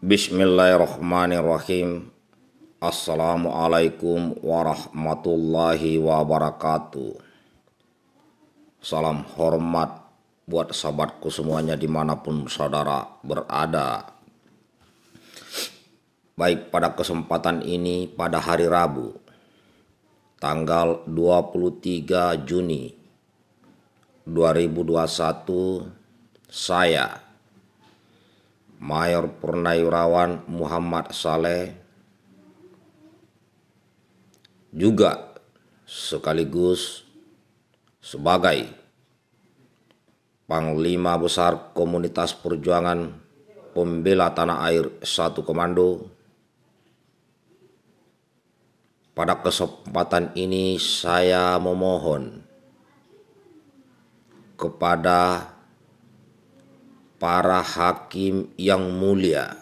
Bismillahirrahmanirrahim. Assalamualaikum warahmatullahi wabarakatuh. Salam hormat buat sahabatku semuanya dimanapun saudara berada. Baik pada kesempatan ini pada hari Rabu tanggal 23 Juni 2021 saya Mayor Purnayurawan Muhammad Saleh juga sekaligus sebagai Panglima Besar Komunitas Perjuangan Pembela Tanah Air Satu Komando. Pada kesempatan ini saya memohon kepada para hakim yang mulia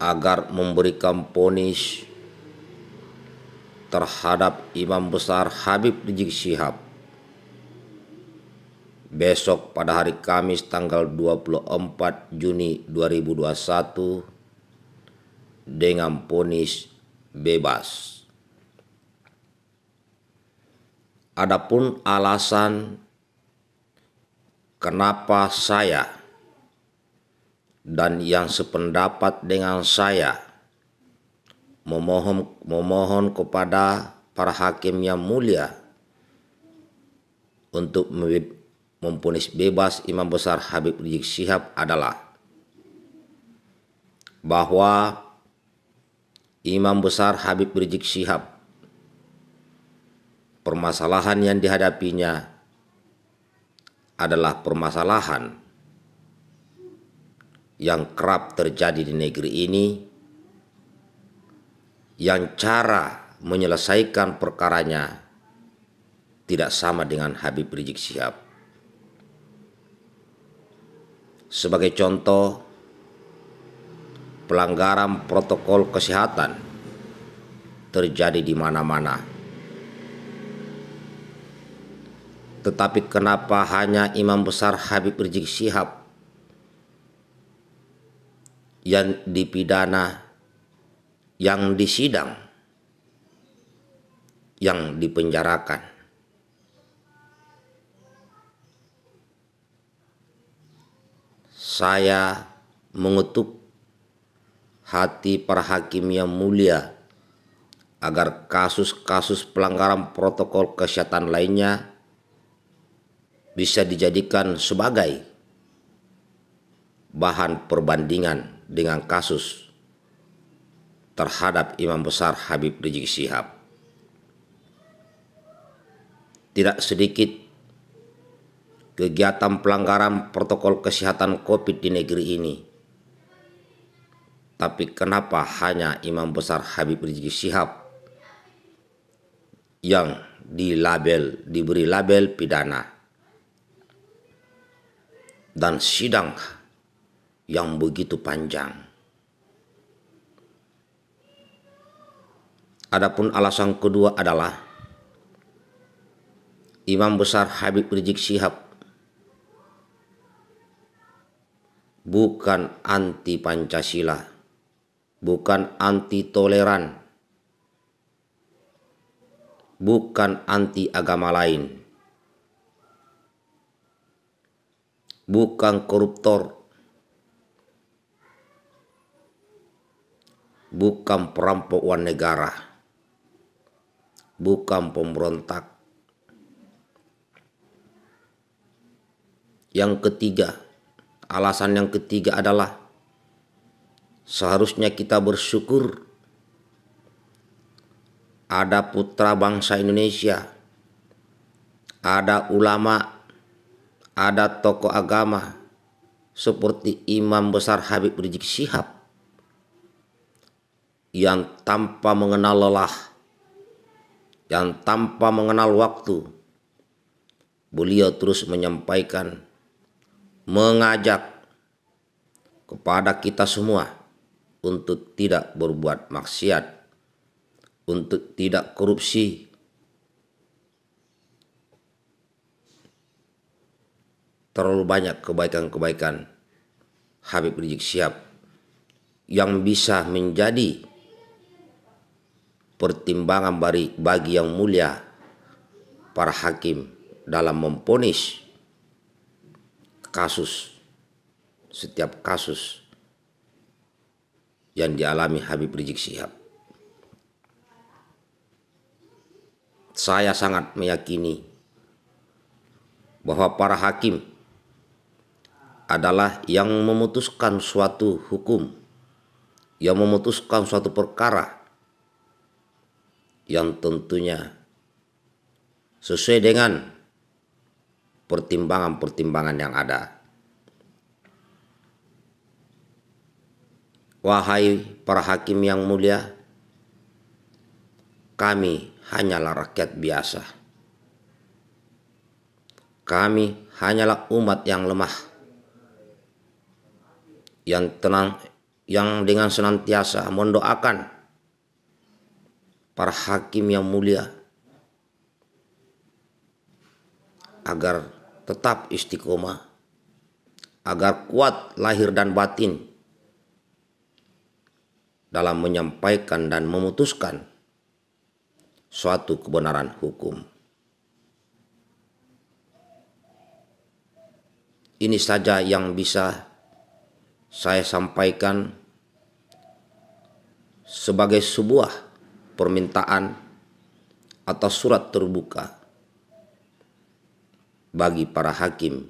agar memberikan ponis terhadap Imam Besar Habib Rizik Syihab besok pada hari Kamis tanggal 24 Juni 2021 dengan ponis bebas. Adapun alasan kenapa saya dan yang sependapat dengan saya memohon memohon kepada para hakim yang mulia untuk mempunis bebas Imam Besar Habib Rizik Syihab adalah bahwa Imam Besar Habib Rizik Syihab permasalahan yang dihadapinya adalah permasalahan yang kerap terjadi di negeri ini yang cara menyelesaikan perkaranya tidak sama dengan Habib Rizik Sihab. Sebagai contoh, pelanggaran protokol kesehatan terjadi di mana-mana. Tetapi kenapa hanya imam besar Habib Rizik Syihab yang dipidana yang disidang yang dipenjarakan saya mengutuk hati para hakim yang mulia agar kasus-kasus pelanggaran protokol kesehatan lainnya bisa dijadikan sebagai bahan perbandingan dengan kasus terhadap Imam Besar Habib Rizik Sihab. Tidak sedikit kegiatan pelanggaran protokol kesehatan COVID di negeri ini. Tapi kenapa hanya Imam Besar Habib Rizik Sihab yang dilabel, diberi label pidana? dan sidang yang begitu panjang. Adapun alasan kedua adalah Imam Besar Habib Rizik Sihab bukan anti Pancasila, bukan anti toleran, bukan anti agama lain. bukan koruptor, bukan perampok negara, bukan pemberontak. Yang ketiga, alasan yang ketiga adalah seharusnya kita bersyukur ada putra bangsa Indonesia, ada ulama ada tokoh agama seperti Imam Besar Habib Rizik Syihab yang tanpa mengenal lelah, yang tanpa mengenal waktu, beliau terus menyampaikan, mengajak kepada kita semua untuk tidak berbuat maksiat, untuk tidak korupsi, terlalu banyak kebaikan-kebaikan Habib Rizik Syihab yang bisa menjadi pertimbangan bagi yang mulia para hakim dalam memponis kasus setiap kasus yang dialami Habib Rizik Syihab. Saya sangat meyakini bahwa para hakim adalah yang memutuskan suatu hukum, yang memutuskan suatu perkara yang tentunya sesuai dengan pertimbangan-pertimbangan yang ada. Wahai para hakim yang mulia, kami hanyalah rakyat biasa. Kami hanyalah umat yang lemah yang tenang yang dengan senantiasa mendoakan para hakim yang mulia agar tetap istiqomah agar kuat lahir dan batin dalam menyampaikan dan memutuskan suatu kebenaran hukum. Ini saja yang bisa saya sampaikan sebagai sebuah permintaan atau surat terbuka bagi para hakim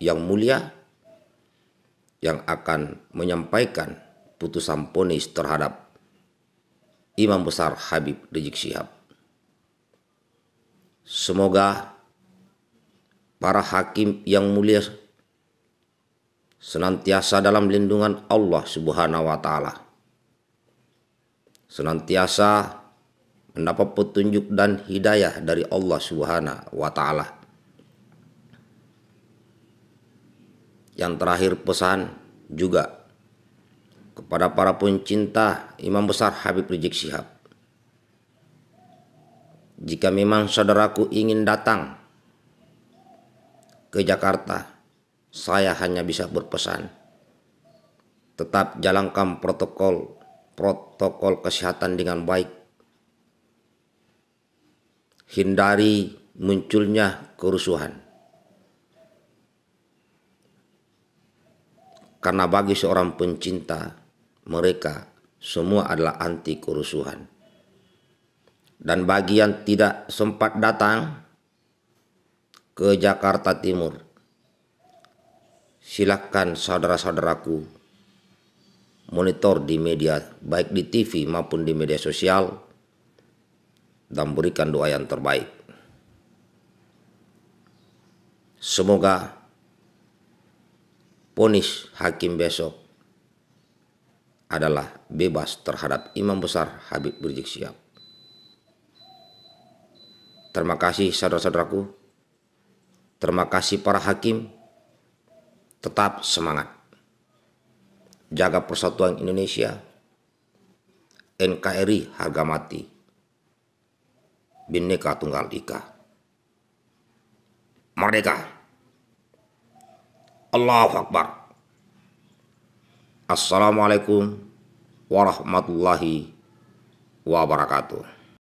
yang mulia yang akan menyampaikan putusan ponis terhadap Imam Besar Habib Rizik Syihab. Semoga para hakim yang mulia senantiasa dalam lindungan Allah Subhanahu wa taala. Senantiasa mendapat petunjuk dan hidayah dari Allah Subhanahu wa taala. Yang terakhir pesan juga kepada para pencinta Imam Besar Habib Rizik Syihab. Jika memang saudaraku ingin datang ke Jakarta saya hanya bisa berpesan. Tetap jalankan protokol protokol kesehatan dengan baik. Hindari munculnya kerusuhan. Karena bagi seorang pencinta, mereka semua adalah anti kerusuhan. Dan bagian tidak sempat datang ke Jakarta Timur, Silakan saudara-saudaraku monitor di media baik di TV maupun di media sosial dan berikan doa yang terbaik. Semoga ponis hakim besok adalah bebas terhadap Imam Besar Habib Rizik Syihab. Terima kasih saudara-saudaraku. Terima kasih para hakim tetap semangat. Jaga persatuan Indonesia. NKRI harga mati. Bhinneka Tunggal Ika. Merdeka. Allahu Akbar. Assalamualaikum warahmatullahi wabarakatuh.